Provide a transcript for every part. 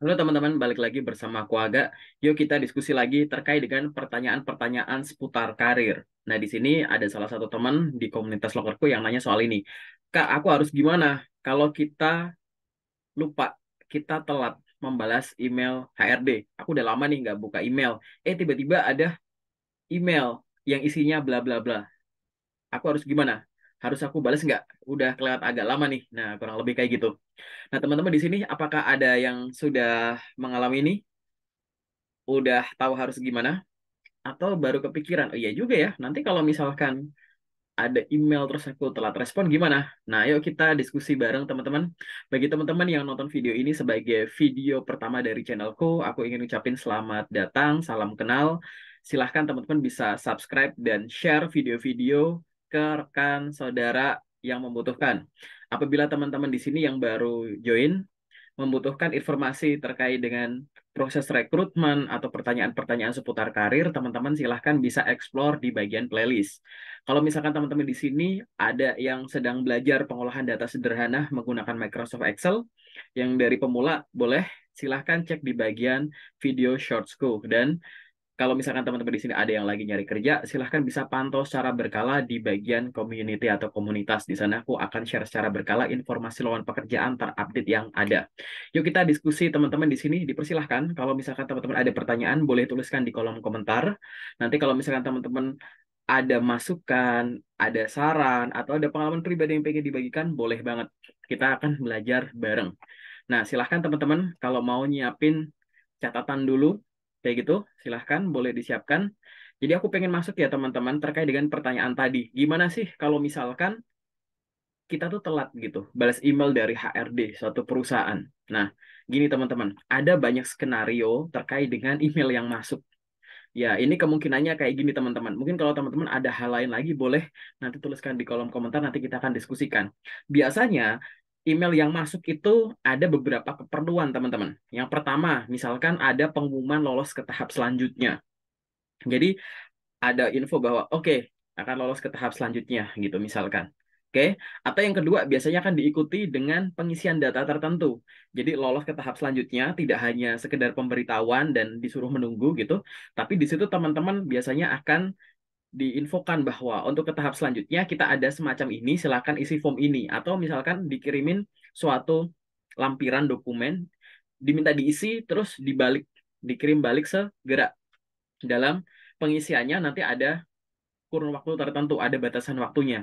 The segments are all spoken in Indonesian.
Halo teman-teman, balik lagi bersama aku Aga. Yuk kita diskusi lagi terkait dengan pertanyaan-pertanyaan seputar karir. Nah, di sini ada salah satu teman di komunitas lokerku yang nanya soal ini. Kak, aku harus gimana kalau kita lupa, kita telat membalas email HRD. Aku udah lama nih nggak buka email. Eh, tiba-tiba ada email yang isinya bla bla bla. Aku harus gimana? harus aku balas nggak? Udah kelewat agak lama nih. Nah, kurang lebih kayak gitu. Nah, teman-teman di sini apakah ada yang sudah mengalami ini? Udah tahu harus gimana? Atau baru kepikiran, oh iya juga ya, nanti kalau misalkan ada email terus aku telat respon gimana? Nah, yuk kita diskusi bareng teman-teman. Bagi teman-teman yang nonton video ini sebagai video pertama dari channelku, aku ingin ucapin selamat datang, salam kenal. Silahkan teman-teman bisa subscribe dan share video-video ke rekan saudara yang membutuhkan. Apabila teman-teman di sini yang baru join membutuhkan informasi terkait dengan proses rekrutmen atau pertanyaan-pertanyaan seputar karir, teman-teman silahkan bisa explore di bagian playlist. Kalau misalkan teman-teman di sini ada yang sedang belajar pengolahan data sederhana menggunakan Microsoft Excel, yang dari pemula boleh silahkan cek di bagian video short school. Dan kalau misalkan teman-teman di sini ada yang lagi nyari kerja, silahkan bisa pantau secara berkala di bagian community atau komunitas. Di sana aku akan share secara berkala informasi lowongan pekerjaan terupdate yang ada. Yuk kita diskusi teman-teman di sini, dipersilahkan. Kalau misalkan teman-teman ada pertanyaan, boleh tuliskan di kolom komentar. Nanti kalau misalkan teman-teman ada masukan, ada saran, atau ada pengalaman pribadi yang pengen dibagikan, boleh banget. Kita akan belajar bareng. Nah, silahkan teman-teman kalau mau nyiapin catatan dulu kayak gitu silahkan boleh disiapkan jadi aku pengen masuk ya teman-teman terkait dengan pertanyaan tadi gimana sih kalau misalkan kita tuh telat gitu balas email dari HRD suatu perusahaan nah gini teman-teman ada banyak skenario terkait dengan email yang masuk ya ini kemungkinannya kayak gini teman-teman mungkin kalau teman-teman ada hal lain lagi boleh nanti tuliskan di kolom komentar nanti kita akan diskusikan biasanya email yang masuk itu ada beberapa keperluan, teman-teman. Yang pertama, misalkan ada pengumuman lolos ke tahap selanjutnya. Jadi, ada info bahwa, oke, okay, akan lolos ke tahap selanjutnya, gitu misalkan. Oke, okay? atau yang kedua biasanya akan diikuti dengan pengisian data tertentu. Jadi lolos ke tahap selanjutnya tidak hanya sekedar pemberitahuan dan disuruh menunggu gitu, tapi di situ teman-teman biasanya akan diinfokan bahwa untuk ke tahap selanjutnya kita ada semacam ini, silakan isi form ini atau misalkan dikirimin suatu lampiran dokumen diminta diisi terus dibalik dikirim balik segera. Dalam pengisiannya nanti ada kurun waktu tertentu, ada batasan waktunya.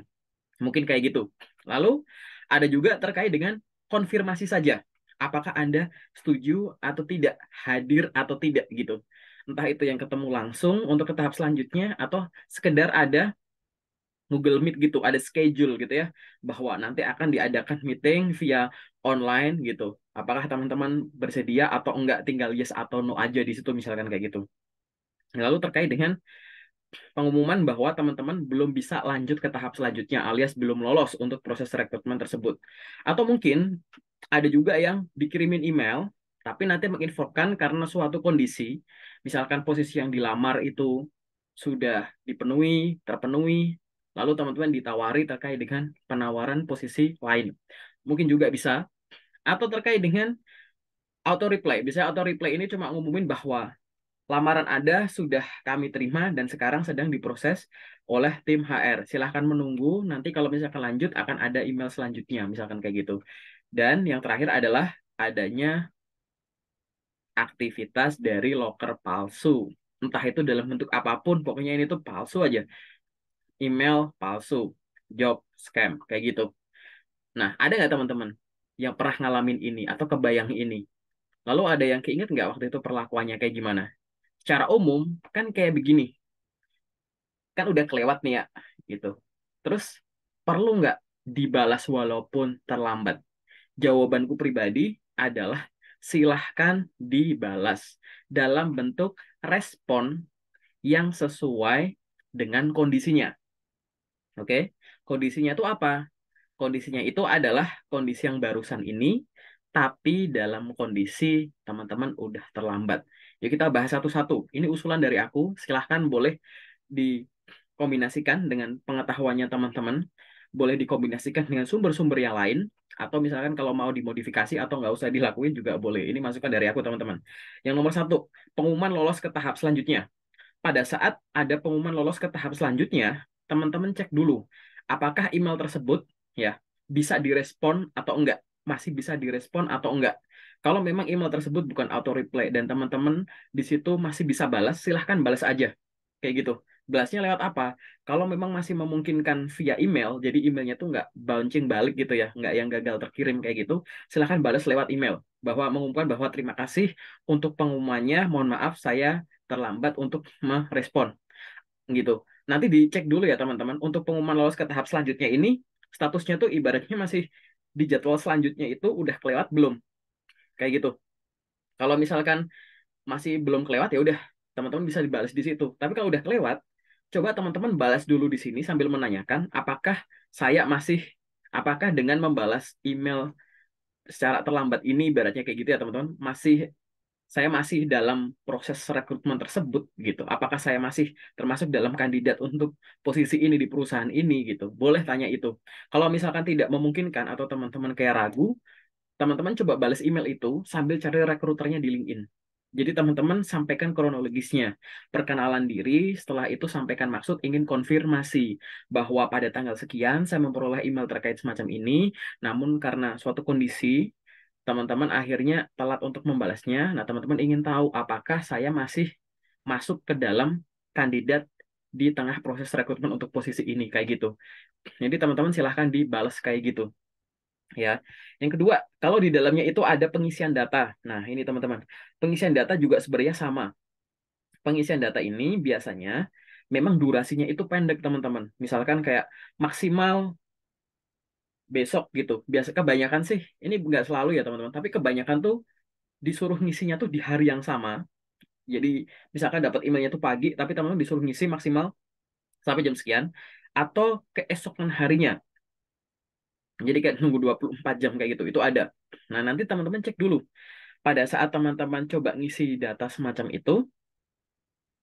Mungkin kayak gitu. Lalu ada juga terkait dengan konfirmasi saja. Apakah Anda setuju atau tidak, hadir atau tidak gitu entah itu yang ketemu langsung untuk ke tahap selanjutnya atau sekedar ada Google Meet gitu, ada schedule gitu ya, bahwa nanti akan diadakan meeting via online gitu. Apakah teman-teman bersedia atau enggak tinggal yes atau no aja di situ misalkan kayak gitu. Lalu terkait dengan pengumuman bahwa teman-teman belum bisa lanjut ke tahap selanjutnya alias belum lolos untuk proses rekrutmen tersebut. Atau mungkin ada juga yang dikirimin email tapi nanti menginfokan karena suatu kondisi misalkan posisi yang dilamar itu sudah dipenuhi, terpenuhi, lalu teman-teman ditawari terkait dengan penawaran posisi lain. Mungkin juga bisa. Atau terkait dengan auto reply. Biasanya auto reply ini cuma ngumumin bahwa lamaran ada sudah kami terima dan sekarang sedang diproses oleh tim HR. Silahkan menunggu, nanti kalau misalkan lanjut akan ada email selanjutnya, misalkan kayak gitu. Dan yang terakhir adalah adanya aktivitas dari locker palsu. Entah itu dalam bentuk apapun, pokoknya ini tuh palsu aja. Email palsu, job scam, kayak gitu. Nah, ada nggak teman-teman yang pernah ngalamin ini atau kebayang ini? Lalu ada yang keinget nggak waktu itu perlakuannya kayak gimana? Secara umum, kan kayak begini. Kan udah kelewat nih ya, gitu. Terus, perlu nggak dibalas walaupun terlambat? Jawabanku pribadi adalah silahkan dibalas dalam bentuk respon yang sesuai dengan kondisinya. Oke, kondisinya itu apa? Kondisinya itu adalah kondisi yang barusan ini, tapi dalam kondisi teman-teman udah terlambat. Ya kita bahas satu-satu. Ini usulan dari aku, silahkan boleh dikombinasikan dengan pengetahuannya teman-teman boleh dikombinasikan dengan sumber-sumber yang lain atau misalkan kalau mau dimodifikasi atau nggak usah dilakuin juga boleh. Ini masukan dari aku teman-teman. Yang nomor satu, pengumuman lolos ke tahap selanjutnya. Pada saat ada pengumuman lolos ke tahap selanjutnya, teman-teman cek dulu apakah email tersebut ya bisa direspon atau enggak, masih bisa direspon atau enggak. Kalau memang email tersebut bukan auto reply dan teman-teman di situ masih bisa balas, silahkan balas aja. Kayak gitu belasnya lewat apa? Kalau memang masih memungkinkan via email, jadi emailnya tuh nggak bouncing balik gitu ya, nggak yang gagal terkirim kayak gitu, silahkan balas lewat email. Bahwa mengumumkan bahwa terima kasih untuk pengumumannya, mohon maaf saya terlambat untuk merespon. Gitu. Nanti dicek dulu ya teman-teman, untuk pengumuman lolos ke tahap selanjutnya ini, statusnya tuh ibaratnya masih di jadwal selanjutnya itu udah kelewat belum. Kayak gitu. Kalau misalkan masih belum kelewat ya udah teman-teman bisa dibalas di situ. Tapi kalau udah kelewat, coba teman-teman balas dulu di sini sambil menanyakan apakah saya masih apakah dengan membalas email secara terlambat ini ibaratnya kayak gitu ya teman-teman masih saya masih dalam proses rekrutmen tersebut gitu apakah saya masih termasuk dalam kandidat untuk posisi ini di perusahaan ini gitu boleh tanya itu kalau misalkan tidak memungkinkan atau teman-teman kayak ragu teman-teman coba balas email itu sambil cari rekruternya di LinkedIn jadi teman-teman sampaikan kronologisnya, perkenalan diri, setelah itu sampaikan maksud ingin konfirmasi bahwa pada tanggal sekian saya memperoleh email terkait semacam ini, namun karena suatu kondisi teman-teman akhirnya telat untuk membalasnya. Nah, teman-teman ingin tahu apakah saya masih masuk ke dalam kandidat di tengah proses rekrutmen untuk posisi ini kayak gitu. Jadi teman-teman silahkan dibalas kayak gitu ya. Yang kedua, kalau di dalamnya itu ada pengisian data. Nah, ini teman-teman. Pengisian data juga sebenarnya sama. Pengisian data ini biasanya memang durasinya itu pendek, teman-teman. Misalkan kayak maksimal besok gitu. Biasa kebanyakan sih, ini nggak selalu ya, teman-teman. Tapi kebanyakan tuh disuruh ngisinya tuh di hari yang sama. Jadi misalkan dapat emailnya tuh pagi, tapi teman-teman disuruh ngisi maksimal sampai jam sekian atau keesokan harinya jadi kayak nunggu 24 jam kayak gitu, itu ada. Nah, nanti teman-teman cek dulu. Pada saat teman-teman coba ngisi data semacam itu,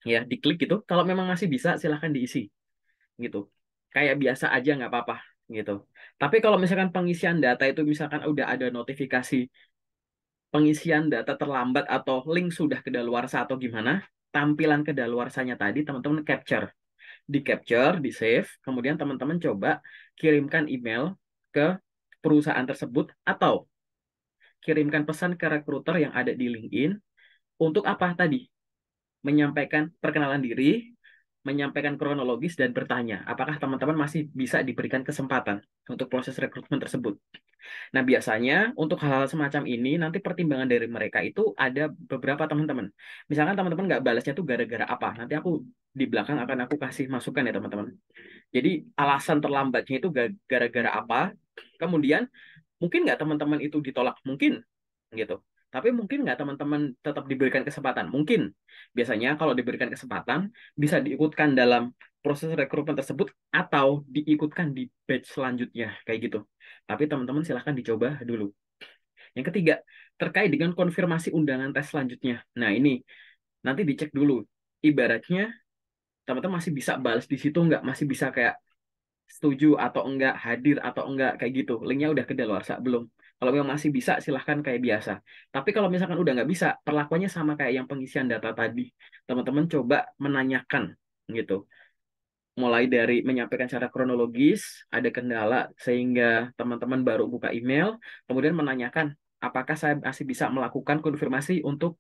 ya diklik gitu, kalau memang masih bisa silahkan diisi. Gitu. Kayak biasa aja nggak apa-apa gitu. Tapi kalau misalkan pengisian data itu misalkan udah ada notifikasi pengisian data terlambat atau link sudah kedaluarsa atau gimana, tampilan kedaluarsanya tadi teman-teman capture. Di capture, di save, kemudian teman-teman coba kirimkan email ke perusahaan tersebut atau kirimkan pesan ke rekruter yang ada di LinkedIn untuk apa tadi? Menyampaikan perkenalan diri, menyampaikan kronologis dan bertanya apakah teman-teman masih bisa diberikan kesempatan untuk proses rekrutmen tersebut. Nah, biasanya untuk hal-hal semacam ini nanti pertimbangan dari mereka itu ada beberapa teman-teman. Misalkan teman-teman nggak balasnya tuh gara-gara apa? Nanti aku di belakang akan aku kasih masukan ya teman-teman. Jadi alasan terlambatnya itu gara-gara apa? Kemudian mungkin nggak teman-teman itu ditolak, mungkin gitu. Tapi mungkin nggak teman-teman tetap diberikan kesempatan, mungkin. Biasanya kalau diberikan kesempatan bisa diikutkan dalam proses rekrutmen tersebut atau diikutkan di batch selanjutnya kayak gitu. Tapi teman-teman silahkan dicoba dulu. Yang ketiga, terkait dengan konfirmasi undangan tes selanjutnya. Nah, ini nanti dicek dulu. Ibaratnya teman-teman masih bisa balas di situ nggak? Masih bisa kayak setuju atau enggak, hadir atau enggak kayak gitu. Linknya udah ke kedaluarsa belum? Kalau memang masih bisa silahkan kayak biasa. Tapi kalau misalkan udah nggak bisa, perlakuannya sama kayak yang pengisian data tadi. Teman-teman coba menanyakan gitu. Mulai dari menyampaikan secara kronologis, ada kendala sehingga teman-teman baru buka email, kemudian menanyakan apakah saya masih bisa melakukan konfirmasi untuk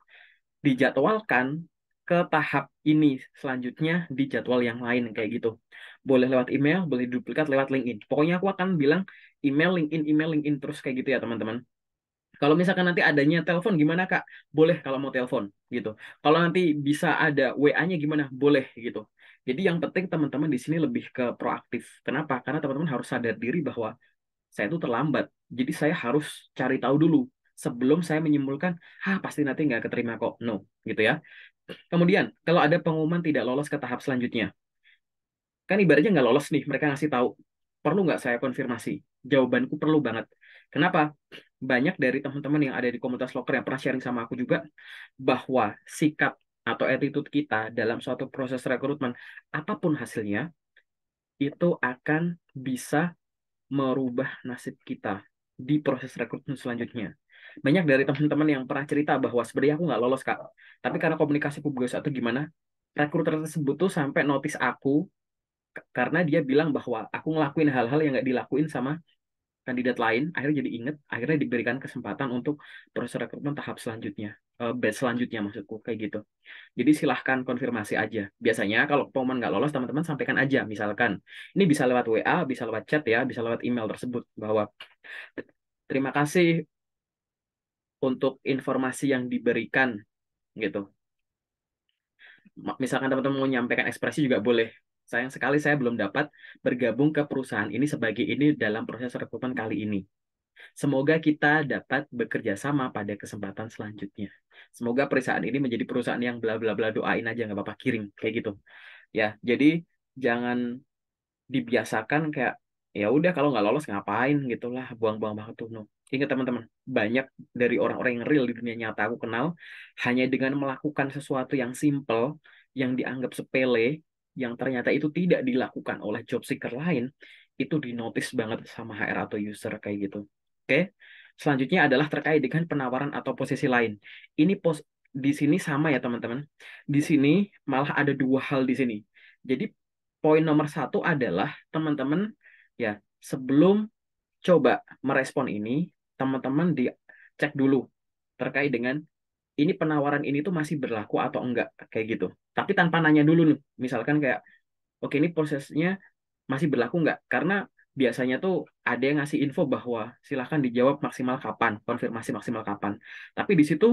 dijadwalkan ke tahap ini selanjutnya di jadwal yang lain kayak gitu boleh lewat email, boleh duplikat lewat LinkedIn. Pokoknya aku akan bilang email, LinkedIn, email, LinkedIn terus kayak gitu ya teman-teman. Kalau misalkan nanti adanya telepon gimana kak? Boleh kalau mau telepon gitu. Kalau nanti bisa ada WA-nya gimana? Boleh gitu. Jadi yang penting teman-teman di sini lebih ke proaktif. Kenapa? Karena teman-teman harus sadar diri bahwa saya itu terlambat. Jadi saya harus cari tahu dulu sebelum saya menyimpulkan, ah pasti nanti nggak keterima kok. No, gitu ya. Kemudian, kalau ada pengumuman tidak lolos ke tahap selanjutnya, kan ibaratnya nggak lolos nih mereka ngasih tahu perlu nggak saya konfirmasi jawabanku perlu banget kenapa banyak dari teman-teman yang ada di komunitas loker yang pernah sharing sama aku juga bahwa sikap atau attitude kita dalam suatu proses rekrutmen apapun hasilnya itu akan bisa merubah nasib kita di proses rekrutmen selanjutnya banyak dari teman-teman yang pernah cerita bahwa sebenarnya aku nggak lolos kak tapi karena komunikasi publik atau gimana rekruter tersebut tuh sampai notice aku karena dia bilang bahwa aku ngelakuin hal-hal yang nggak dilakuin sama kandidat lain akhirnya jadi inget akhirnya diberikan kesempatan untuk proses rekrutmen tahap selanjutnya uh, batch selanjutnya maksudku kayak gitu jadi silahkan konfirmasi aja biasanya kalau pengumuman nggak lolos teman-teman sampaikan aja misalkan ini bisa lewat WA bisa lewat chat ya bisa lewat email tersebut bahwa terima kasih untuk informasi yang diberikan gitu misalkan teman-teman mau nyampaikan ekspresi juga boleh sayang sekali saya belum dapat bergabung ke perusahaan ini sebagai ini dalam proses rekrutmen kali ini. Semoga kita dapat bekerja sama pada kesempatan selanjutnya. Semoga perusahaan ini menjadi perusahaan yang bla bla bla doain aja nggak apa-apa kirim kayak gitu. Ya, jadi jangan dibiasakan kayak ya udah kalau nggak lolos ngapain gitulah buang-buang waktu no. Ingat teman-teman, banyak dari orang-orang yang real di dunia nyata aku kenal hanya dengan melakukan sesuatu yang simple yang dianggap sepele yang ternyata itu tidak dilakukan oleh job seeker lain itu dinotis banget sama HR atau user kayak gitu. Oke. Selanjutnya adalah terkait dengan penawaran atau posisi lain. Ini pos di sini sama ya teman-teman. Di sini malah ada dua hal di sini. Jadi poin nomor satu adalah teman-teman ya sebelum coba merespon ini teman-teman dicek dulu terkait dengan ini penawaran ini tuh masih berlaku atau enggak kayak gitu. Tapi tanpa nanya dulu nih, misalkan kayak oke ini prosesnya masih berlaku enggak? Karena biasanya tuh ada yang ngasih info bahwa silahkan dijawab maksimal kapan, konfirmasi maksimal kapan. Tapi di situ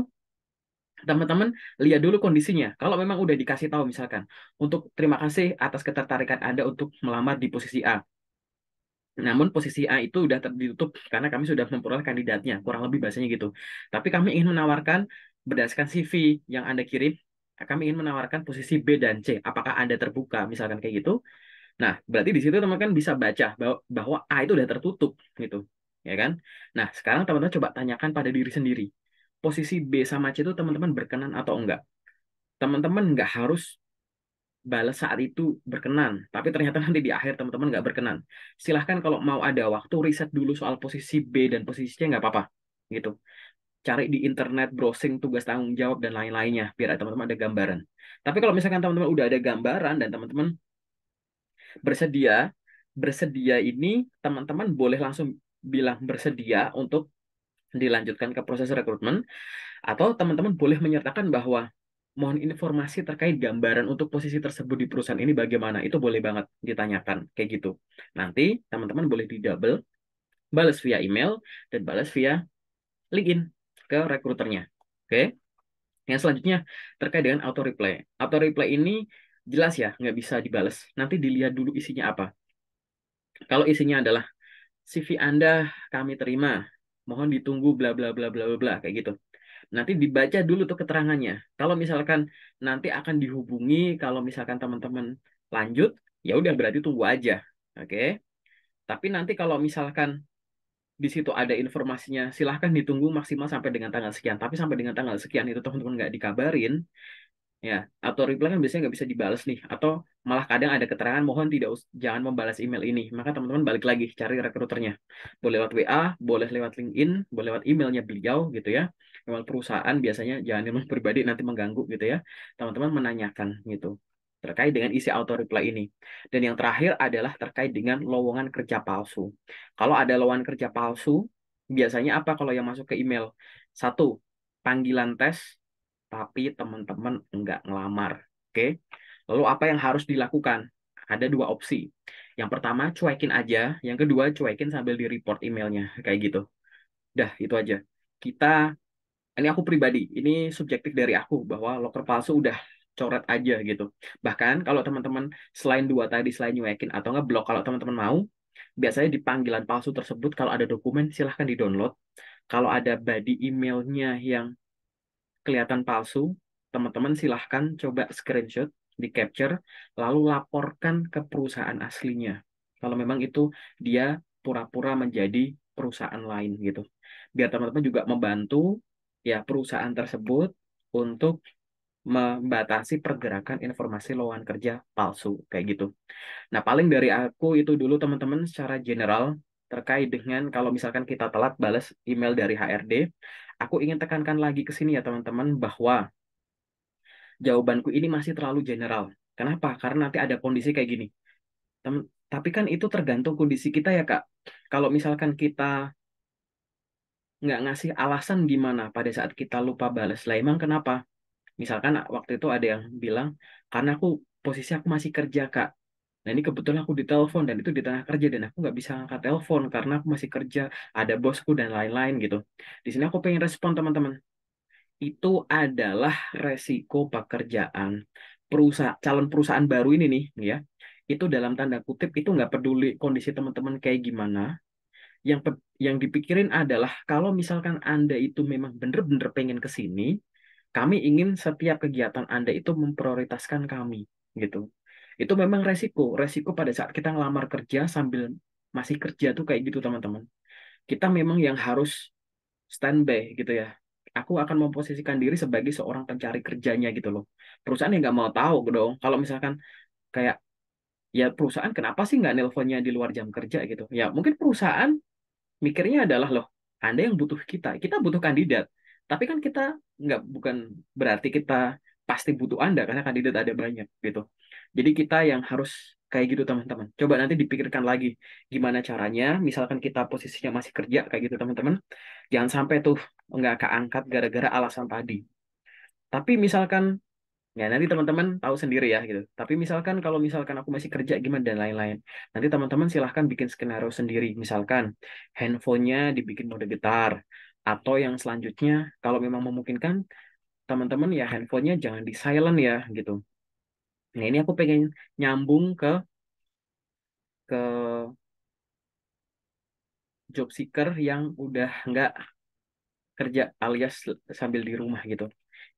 teman-teman lihat dulu kondisinya. Kalau memang udah dikasih tahu misalkan, untuk terima kasih atas ketertarikan Anda untuk melamar di posisi A. Namun posisi A itu udah ditutup karena kami sudah memperoleh kandidatnya, kurang lebih bahasanya gitu. Tapi kami ingin menawarkan berdasarkan CV yang Anda kirim, kami ingin menawarkan posisi B dan C. Apakah Anda terbuka? Misalkan kayak gitu. Nah, berarti di situ teman-teman bisa baca bahwa, bahwa A itu udah tertutup gitu, ya kan? Nah, sekarang teman-teman coba tanyakan pada diri sendiri. Posisi B sama C itu teman-teman berkenan atau enggak? Teman-teman nggak harus balas saat itu berkenan, tapi ternyata nanti di akhir teman-teman nggak berkenan. Silahkan kalau mau ada waktu riset dulu soal posisi B dan posisi C nggak apa-apa gitu cari di internet, browsing tugas tanggung jawab dan lain-lainnya biar teman-teman ada gambaran. Tapi kalau misalkan teman-teman udah ada gambaran dan teman-teman bersedia, bersedia ini teman-teman boleh langsung bilang bersedia untuk dilanjutkan ke proses rekrutmen atau teman-teman boleh menyertakan bahwa mohon informasi terkait gambaran untuk posisi tersebut di perusahaan ini bagaimana itu boleh banget ditanyakan kayak gitu nanti teman-teman boleh di double balas via email dan balas via LinkedIn ke rekruternya. Oke. Okay? Yang selanjutnya terkait dengan auto reply. Auto reply ini jelas ya, nggak bisa dibales. Nanti dilihat dulu isinya apa. Kalau isinya adalah CV Anda kami terima, mohon ditunggu bla bla bla bla bla kayak gitu. Nanti dibaca dulu tuh keterangannya. Kalau misalkan nanti akan dihubungi, kalau misalkan teman-teman lanjut, ya udah berarti tunggu aja, oke? Okay? Tapi nanti kalau misalkan di situ ada informasinya, silahkan ditunggu maksimal sampai dengan tanggal sekian. Tapi sampai dengan tanggal sekian itu teman-teman nggak dikabarin, ya atau reply kan biasanya nggak bisa dibalas nih. Atau malah kadang ada keterangan mohon tidak jangan membalas email ini. Maka teman-teman balik lagi cari rekruternya. Boleh lewat WA, boleh lewat LinkedIn, boleh lewat emailnya beliau gitu ya. Email perusahaan biasanya jangan email pribadi nanti mengganggu gitu ya. Teman-teman menanyakan gitu terkait dengan isi auto reply ini. Dan yang terakhir adalah terkait dengan lowongan kerja palsu. Kalau ada lowongan kerja palsu, biasanya apa kalau yang masuk ke email? Satu, panggilan tes, tapi teman-teman nggak ngelamar. Oke, lalu apa yang harus dilakukan? Ada dua opsi. Yang pertama, cuekin aja. Yang kedua, cuekin sambil di-report emailnya. Kayak gitu. Dah, itu aja. Kita, ini aku pribadi, ini subjektif dari aku, bahwa loker palsu udah coret aja gitu. Bahkan kalau teman-teman selain dua tadi selain nyuekin atau nggak blok kalau teman-teman mau, biasanya di panggilan palsu tersebut kalau ada dokumen silahkan di-download. Kalau ada body emailnya yang kelihatan palsu, teman-teman silahkan coba screenshot, di capture, lalu laporkan ke perusahaan aslinya. Kalau memang itu dia pura-pura menjadi perusahaan lain gitu. Biar teman-teman juga membantu ya perusahaan tersebut untuk membatasi pergerakan informasi lowongan kerja palsu kayak gitu. Nah, paling dari aku itu dulu teman-teman secara general terkait dengan kalau misalkan kita telat balas email dari HRD, aku ingin tekankan lagi ke sini ya teman-teman bahwa jawabanku ini masih terlalu general. Kenapa? Karena nanti ada kondisi kayak gini. Tem tapi kan itu tergantung kondisi kita ya kak. Kalau misalkan kita nggak ngasih alasan gimana pada saat kita lupa balas, lah emang kenapa? misalkan waktu itu ada yang bilang karena aku posisi aku masih kerja kak Nah ini kebetulan aku ditelepon dan itu di tengah kerja dan aku nggak bisa angkat telepon karena aku masih kerja, ada bosku dan lain-lain gitu. Di sini aku pengen respon teman-teman. Itu adalah resiko pekerjaan perusahaan calon perusahaan baru ini nih ya. Itu dalam tanda kutip itu nggak peduli kondisi teman-teman kayak gimana. Yang yang dipikirin adalah kalau misalkan Anda itu memang bener-bener pengen ke sini, kami ingin setiap kegiatan Anda itu memprioritaskan kami, gitu. Itu memang resiko, resiko pada saat kita ngelamar kerja sambil masih kerja tuh kayak gitu teman-teman. Kita memang yang harus standby gitu ya. Aku akan memposisikan diri sebagai seorang pencari kerjanya gitu loh. Perusahaan yang nggak mau tahu dong. Kalau misalkan kayak ya perusahaan kenapa sih nggak nelponnya di luar jam kerja gitu? Ya mungkin perusahaan mikirnya adalah loh, Anda yang butuh kita, kita butuh kandidat. Tapi kan kita nggak bukan berarti kita pasti butuh Anda karena kandidat ada banyak gitu. Jadi kita yang harus kayak gitu teman-teman. Coba nanti dipikirkan lagi gimana caranya. Misalkan kita posisinya masih kerja kayak gitu teman-teman. Jangan sampai tuh nggak keangkat gara-gara alasan tadi. Tapi misalkan ya nanti teman-teman tahu sendiri ya gitu. Tapi misalkan kalau misalkan aku masih kerja gimana dan lain-lain. Nanti teman-teman silahkan bikin skenario sendiri. Misalkan handphonenya dibikin mode getar. Atau yang selanjutnya, kalau memang memungkinkan, teman-teman ya handphonenya jangan di silent ya gitu. Nah ini aku pengen nyambung ke ke job seeker yang udah nggak kerja alias sambil di rumah gitu.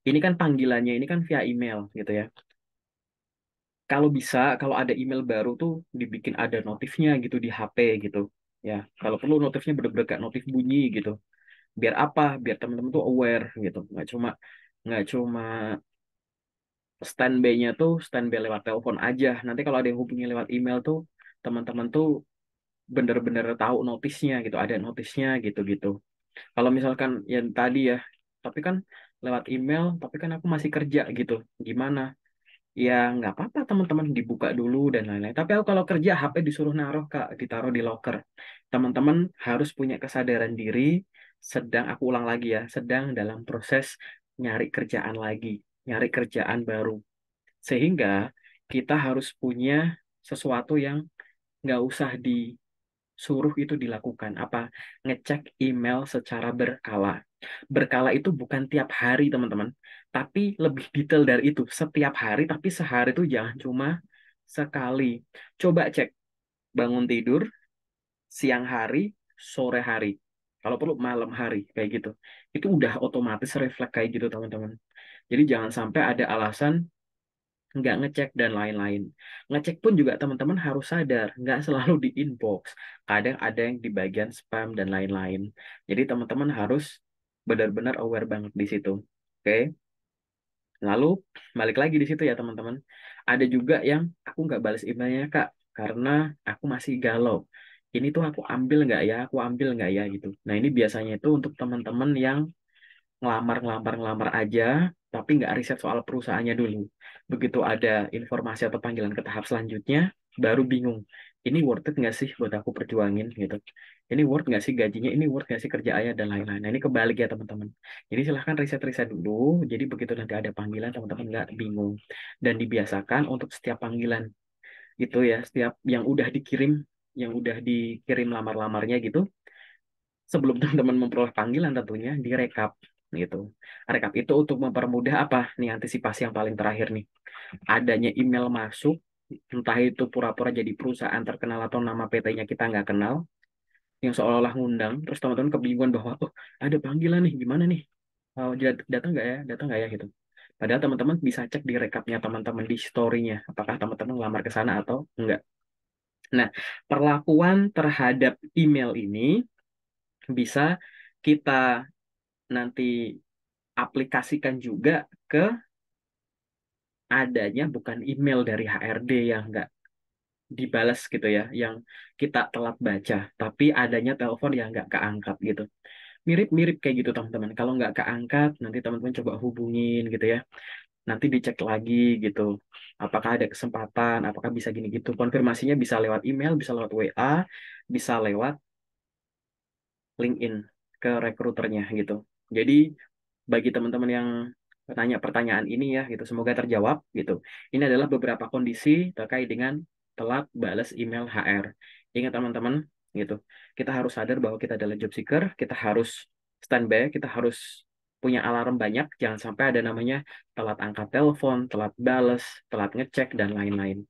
Ini kan panggilannya ini kan via email gitu ya. Kalau bisa, kalau ada email baru tuh dibikin ada notifnya gitu di HP gitu. Ya, kalau perlu notifnya bener-bener gak notif bunyi gitu biar apa biar teman-teman tuh aware gitu nggak cuma nggak cuma standby-nya tuh standby lewat telepon aja nanti kalau ada yang hubungi lewat email tuh teman-teman tuh bener-bener tahu notisnya gitu ada notisnya gitu gitu kalau misalkan yang tadi ya tapi kan lewat email tapi kan aku masih kerja gitu gimana ya nggak apa-apa teman-teman dibuka dulu dan lain-lain tapi aku kalau kerja HP disuruh naruh kak ditaruh di locker teman-teman harus punya kesadaran diri sedang aku ulang lagi ya, sedang dalam proses nyari kerjaan lagi, nyari kerjaan baru. Sehingga kita harus punya sesuatu yang nggak usah disuruh itu dilakukan. Apa? Ngecek email secara berkala. Berkala itu bukan tiap hari, teman-teman. Tapi lebih detail dari itu. Setiap hari, tapi sehari itu jangan cuma sekali. Coba cek. Bangun tidur, siang hari, sore hari kalau perlu malam hari kayak gitu itu udah otomatis refleks kayak gitu teman-teman jadi jangan sampai ada alasan nggak ngecek dan lain-lain ngecek pun juga teman-teman harus sadar nggak selalu di inbox kadang ada yang di bagian spam dan lain-lain jadi teman-teman harus benar-benar aware banget di situ oke okay? lalu balik lagi di situ ya teman-teman ada juga yang aku nggak balas emailnya kak karena aku masih galau ini tuh aku ambil nggak ya aku ambil nggak ya gitu nah ini biasanya itu untuk teman-teman yang ngelamar ngelamar ngelamar aja tapi nggak riset soal perusahaannya dulu begitu ada informasi atau panggilan ke tahap selanjutnya baru bingung ini worth it nggak sih buat aku perjuangin gitu ini worth nggak sih gajinya ini worth nggak sih kerja ayah dan lain-lain nah, ini kebalik ya teman-teman jadi silahkan riset-riset dulu jadi begitu nanti ada panggilan teman-teman nggak bingung dan dibiasakan untuk setiap panggilan itu ya setiap yang udah dikirim yang udah dikirim lamar-lamarnya gitu sebelum teman-teman memperoleh panggilan tentunya direkap gitu. Rekap itu untuk mempermudah apa nih antisipasi yang paling terakhir nih adanya email masuk entah itu pura-pura jadi perusahaan terkenal atau nama PT-nya kita nggak kenal yang seolah-olah ngundang terus teman-teman kebingungan bahwa oh ada panggilan nih gimana nih oh, datang nggak ya datang nggak ya gitu padahal teman-teman bisa cek di rekapnya teman-teman di story-nya apakah teman-teman lamar ke sana atau enggak Nah, perlakuan terhadap email ini bisa kita nanti aplikasikan juga ke adanya bukan email dari HRD yang nggak dibalas gitu ya, yang kita telat baca, tapi adanya telepon yang nggak keangkat gitu. Mirip-mirip kayak gitu teman-teman. Kalau nggak keangkat, nanti teman-teman coba hubungin gitu ya nanti dicek lagi gitu apakah ada kesempatan apakah bisa gini gitu konfirmasinya bisa lewat email bisa lewat WA bisa lewat LinkedIn ke rekruternya gitu jadi bagi teman-teman yang tanya pertanyaan ini ya gitu semoga terjawab gitu ini adalah beberapa kondisi terkait dengan telat balas email HR ingat teman-teman gitu kita harus sadar bahwa kita adalah job seeker kita harus standby kita harus punya alarm banyak, jangan sampai ada namanya telat angkat telepon, telat bales, telat ngecek, dan lain-lain.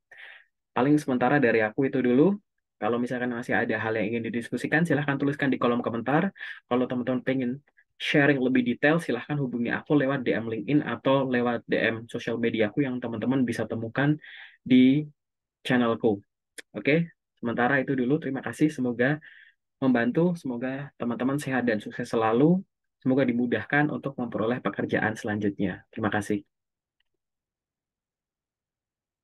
Paling sementara dari aku itu dulu. Kalau misalkan masih ada hal yang ingin didiskusikan, silahkan tuliskan di kolom komentar. Kalau teman-teman pengen sharing lebih detail, silahkan hubungi aku lewat DM LinkedIn atau lewat DM sosial media aku yang teman-teman bisa temukan di channelku. Oke, sementara itu dulu. Terima kasih. Semoga membantu. Semoga teman-teman sehat dan sukses selalu. Semoga dimudahkan untuk memperoleh pekerjaan selanjutnya. Terima kasih.